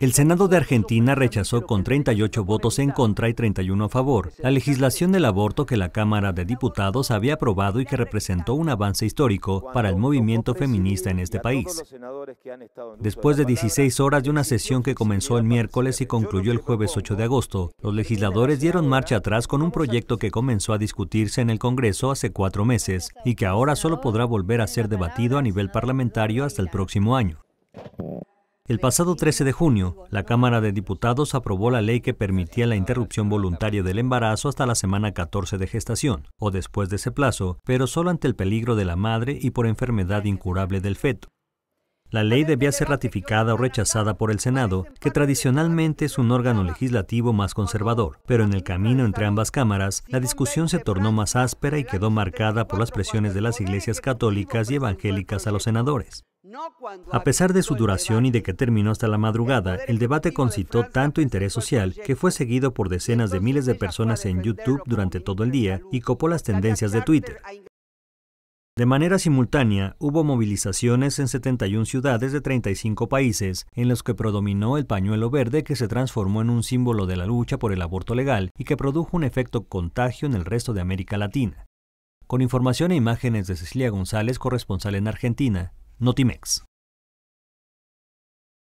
El Senado de Argentina rechazó con 38 votos en contra y 31 a favor la legislación del aborto que la Cámara de Diputados había aprobado y que representó un avance histórico para el movimiento feminista en este país. Después de 16 horas de una sesión que comenzó el miércoles y concluyó el jueves 8 de agosto, los legisladores dieron marcha atrás con un proyecto que comenzó a discutirse en el Congreso hace cuatro meses y que ahora solo podrá volver a ser debatido a nivel parlamentario hasta el próximo año. El pasado 13 de junio, la Cámara de Diputados aprobó la ley que permitía la interrupción voluntaria del embarazo hasta la semana 14 de gestación, o después de ese plazo, pero solo ante el peligro de la madre y por enfermedad incurable del feto. La ley debía ser ratificada o rechazada por el Senado, que tradicionalmente es un órgano legislativo más conservador, pero en el camino entre ambas cámaras, la discusión se tornó más áspera y quedó marcada por las presiones de las iglesias católicas y evangélicas a los senadores. A pesar de su duración y de que terminó hasta la madrugada, el debate concitó tanto interés social que fue seguido por decenas de miles de personas en YouTube durante todo el día y copó las tendencias de Twitter. De manera simultánea, hubo movilizaciones en 71 ciudades de 35 países, en los que predominó el pañuelo verde que se transformó en un símbolo de la lucha por el aborto legal y que produjo un efecto contagio en el resto de América Latina. Con información e imágenes de Cecilia González, corresponsal en Argentina, Notimex.